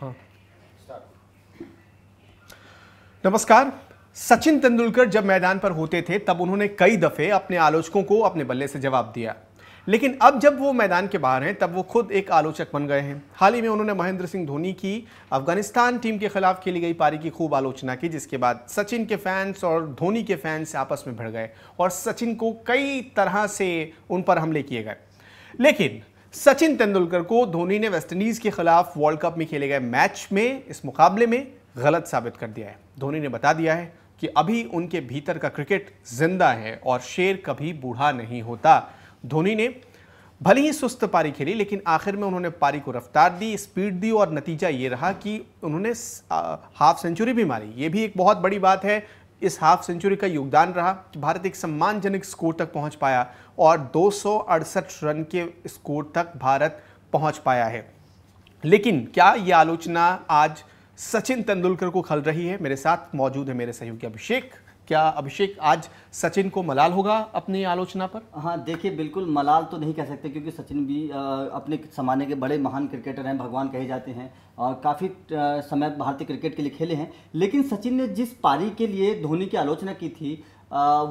हाँ। नमस्कार सचिन तेंदुलकर जब मैदान पर होते थे तब उन्होंने कई दफे अपने आलोचकों को अपने बल्ले से जवाब दिया लेकिन अब जब वो मैदान के बाहर हैं तब वो खुद एक आलोचक बन गए हैं हाल ही में उन्होंने महेंद्र सिंह धोनी की अफगानिस्तान टीम के खिलाफ खेली गई पारी की खूब आलोचना की जिसके बाद सचिन के फैंस और धोनी के फैंस आपस में भिड़ गए और सचिन को कई तरह से उन पर हमले किए गए लेकिन सचिन तेंदुलकर को धोनी ने वेस्टइंडीज़ के खिलाफ वर्ल्ड कप में खेले गए मैच में इस मुकाबले में गलत साबित कर दिया है धोनी ने बता दिया है कि अभी उनके भीतर का क्रिकेट जिंदा है और शेर कभी बूढ़ा नहीं होता धोनी ने भले ही सुस्त पारी खेली लेकिन आखिर में उन्होंने पारी को रफ्तार दी स्पीड दी और नतीजा ये रहा कि उन्होंने हाफ सेंचुरी भी मारी ये भी एक बहुत बड़ी बात है इस हाफ सेंचुरी का योगदान रहा कि भारत एक सम्मानजनक स्कोर तक पहुंच पाया और दो रन के स्कोर तक भारत पहुंच पाया है लेकिन क्या ये आलोचना आज सचिन तेंदुलकर को खल रही है मेरे साथ मौजूद है मेरे सहयोगी अभिषेक क्या अभिषेक आज सचिन को मलाल होगा अपनी आलोचना पर हाँ देखिए बिल्कुल मलाल तो नहीं कह सकते क्योंकि सचिन भी अपने समाने के बड़े महान क्रिकेटर हैं भगवान कहे जाते हैं और काफ़ी समय भारतीय क्रिकेट के लिए खेले हैं लेकिन सचिन ने जिस पारी के लिए धोनी की आलोचना की थी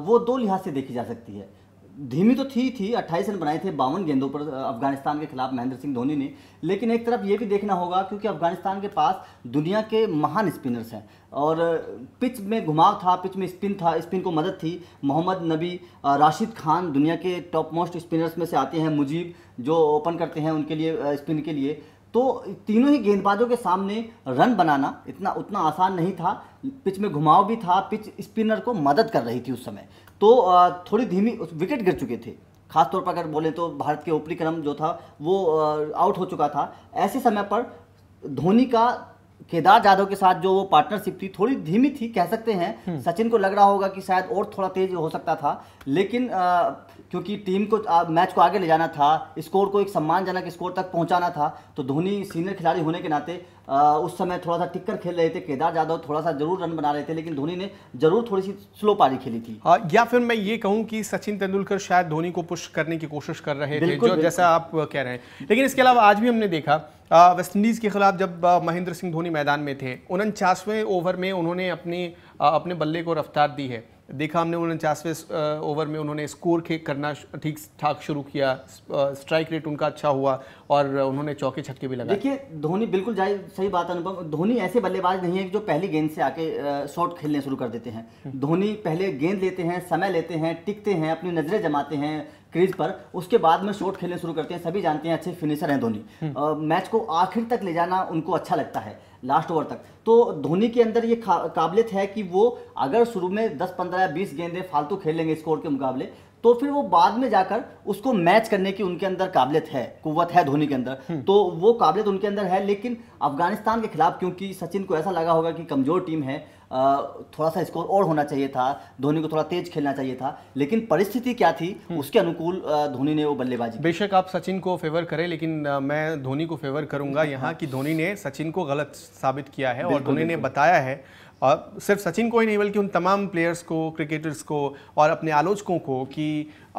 वो दो लिहाज से देखी जा सकती है धीमी तो थी थी 28 रन बनाए थे बावन गेंदों पर अफगानिस्तान के खिलाफ महेंद्र सिंह धोनी ने लेकिन एक तरफ ये भी देखना होगा क्योंकि अफगानिस्तान के पास दुनिया के महान स्पिनर्स हैं और पिच में घुमाव था पिच में स्पिन था स्पिन को मदद थी मोहम्मद नबी राशिद खान दुनिया के टॉप मोस्ट स्पिनर्स में से आते हैं मुजीब जो ओपन करते हैं उनके लिए स्पिन के लिए तो तीनों ही गेंदबाजों के सामने रन बनाना इतना उतना आसान नहीं था पिच में घुमाव भी था पिच स्पिनर को मदद कर रही थी उस समय तो थोड़ी धीमी विकेट गिर चुके थे खासतौर पर अगर बोले तो भारत के ऊपरी क्रम जो था वो आउट हो चुका था ऐसे समय पर धोनी का केदार जाधव के साथ जो वो पार्टनरशिप थी थोड़ी धीमी थी कह सकते हैं हम्म। सचिन को लग रहा होगा कि शायद और थोड़ा तेज हो सकता था लेकिन आ, क्योंकि टीम को आ, मैच को आगे ले जाना था स्कोर को एक सम्मानजनक स्कोर तक पहुंचाना था तो धोनी सीनियर खिलाड़ी होने के नाते आ, उस समय थोड़ा सा टिक्कर खेल रहे थे केदार यादव थोड़ा सा जरूर रन बना रहे थे लेकिन धोनी ने जरूर थोड़ी सी स्लो पारी खेली थी आ, हाँ, या फिर मैं ये कहूँ कि सचिन तेंदुलकर शायद धोनी को पुश करने की कोशिश कर रहे थे जो जैसा आप कह रहे हैं लेकिन इसके अलावा आज भी हमने देखा वेस्टइंडीज़ के खिलाफ जब महेंद्र सिंह धोनी मैदान में थे उनचासवें ओवर में उन्होंने अपनी अपने बल्ले को रफ्तार दी है देखा हमने उनचासवें ओवर में उन्होंने स्कोर खेक करना ठीक ठाक शुरू किया स्ट्राइक रेट उनका अच्छा हुआ और उन्होंने चौके छक्के भी लगाए देखिए धोनी बिल्कुल जाए सही बात अनुपम धोनी ऐसे बल्लेबाज नहीं है कि जो पहली गेंद से आके शॉट खेलने शुरू कर देते हैं हम्म। धोनी पहले गेंद लेते हैं समय लेते हैं टिकते हैं अपनी नज़रें जमाते हैं क्रीज पर उसके बाद में शॉट खेलने शुरू करते हैं सभी जानते हैं अच्छे फिनिशर हैं धोनी हम्म। मैच को आखिर तक ले जाना उनको अच्छा लगता है लास्ट ओवर तक तो धोनी के अंदर ये काबिलियत है कि वो अगर शुरू में 10 15 या 20 गेंदें फालतू खेल लेंगे स्कोर के मुकाबले तो फिर वो बाद में जाकर उसको मैच करने की उनके अंदर काबिलियत है कुत है धोनी के अंदर हम्म। तो वो काबिलियत उनके अंदर है लेकिन अफगानिस्तान के खिलाफ क्योंकि सचिन को ऐसा लगा होगा कि कमज़ोर टीम है थोड़ा सा स्कोर और होना चाहिए था धोनी को थोड़ा तेज खेलना चाहिए था लेकिन परिस्थिति क्या थी हम्म। उसके अनुकूल धोनी ने वो बल्लेबाजी बेशक आप सचिन को फेवर करें लेकिन मैं धोनी को फेवर करूंगा यहाँ हाँ। कि धोनी ने सचिन को गलत साबित किया है और धोनी ने बताया है और सिर्फ सचिन को ही नहीं बल्कि उन तमाम प्लेयर्स को क्रिकेटर्स को और अपने आलोचकों को कि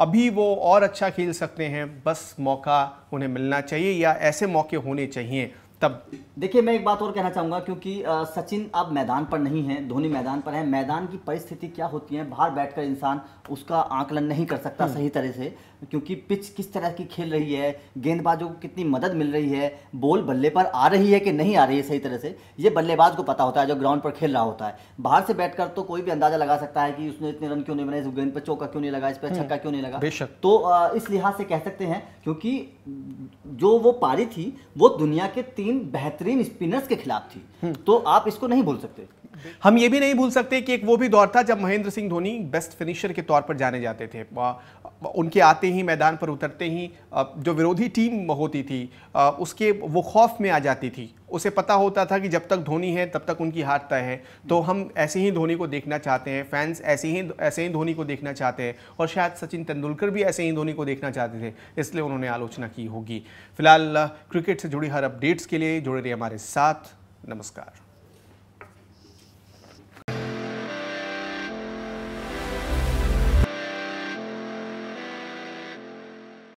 अभी वो और अच्छा खेल सकते हैं बस मौका उन्हें मिलना चाहिए या ऐसे मौके होने चाहिए तब देखिए मैं एक बात और कहना चाहूंगा क्योंकि सचिन अब मैदान पर नहीं है धोनी मैदान पर है मैदान की परिस्थिति क्या होती है बाहर बैठकर इंसान उसका आंकलन नहीं कर सकता हम्म। सही तरह से क्योंकि पिच किस तरह की खेल रही है गेंदबाजों को कितनी मदद मिल रही है बॉल बल्ले पर आ रही है कि नहीं आ रही है सही तरह से ये बल्लेबाज को पता होता है जो ग्राउंड पर खेल रहा होता है बाहर से बैठकर तो कोई भी अंदाजा लगा सकता है कि उसने इतने रन क्यों नहीं बनाए इस गेंद पर चौका क्यों नहीं लगा इस पर छक्का हम्म। क्यों नहीं लगा तो इस लिहाज से कह सकते हैं क्योंकि जो वो पारी थी वो दुनिया के तीन तीन बेहतरीन स्पिनर्स के खिलाफ थी हम्म। तो आप इसको नहीं बोल सकते हम ये भी नहीं भूल सकते कि एक वो भी दौर था जब महेंद्र सिंह धोनी बेस्ट फिनिशर के तौर पर जाने जाते थे उनके आते ही मैदान पर उतरते ही जो विरोधी टीम होती थी उसके वो खौफ में आ जाती थी उसे पता होता था कि जब तक धोनी है तब तक उनकी हार तय है तो हम्म। हम ऐसे ही धोनी को देखना चाहते हैं फैंस ऐसे ही ऐसे ही धोनी को देखना चाहते हैं और शायद सचिन तेंदुलकर भी ऐसे ही धोनी को देखना चाहते थे इसलिए उन्होंने आलोचना की होगी फिलहाल क्रिकेट से जुड़ी हर अपडेट्स के लिए जुड़े रही हमारे साथ नमस्कार